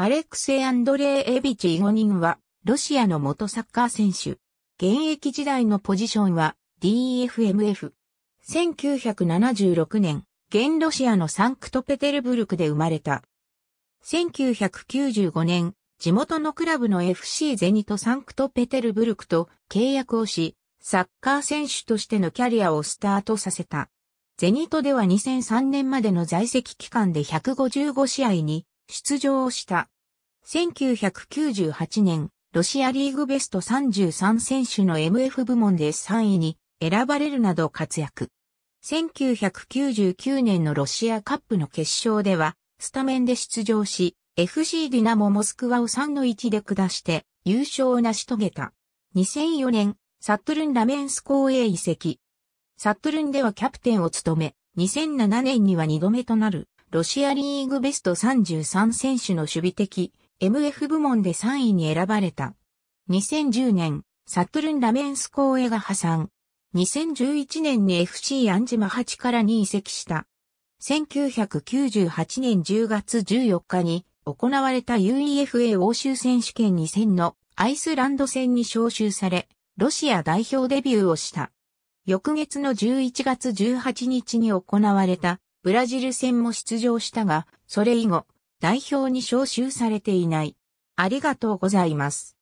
アレクセアンドレイ・エビチ・イゴニンは、ロシアの元サッカー選手。現役時代のポジションは、DFMF。1976年、現ロシアのサンクトペテルブルクで生まれた。1995年、地元のクラブの FC ゼニトサンクトペテルブルクと契約をし、サッカー選手としてのキャリアをスタートさせた。ゼニトでは2003年までの在籍期間で155試合に出場をした。1998年、ロシアリーグベスト33選手の MF 部門で3位に選ばれるなど活躍。1999年のロシアカップの決勝では、スタメンで出場し、FC ディナモモスクワを3の1で下して優勝を成し遂げた。2004年、サットルンラメンスーへ移籍。サットルンではキャプテンを務め、2007年には2度目となるロシアリーグベスト33選手の守備的 MF 部門で3位に選ばれた。2010年、サトルン・ラメンス公エが破産。2011年に FC アンジマ8からに移籍した。1998年10月14日に行われた UEFA 欧州選手権2戦のアイスランド戦に招集され、ロシア代表デビューをした。翌月の11月18日に行われたブラジル戦も出場したが、それ以後、代表に招集されていない。ありがとうございます。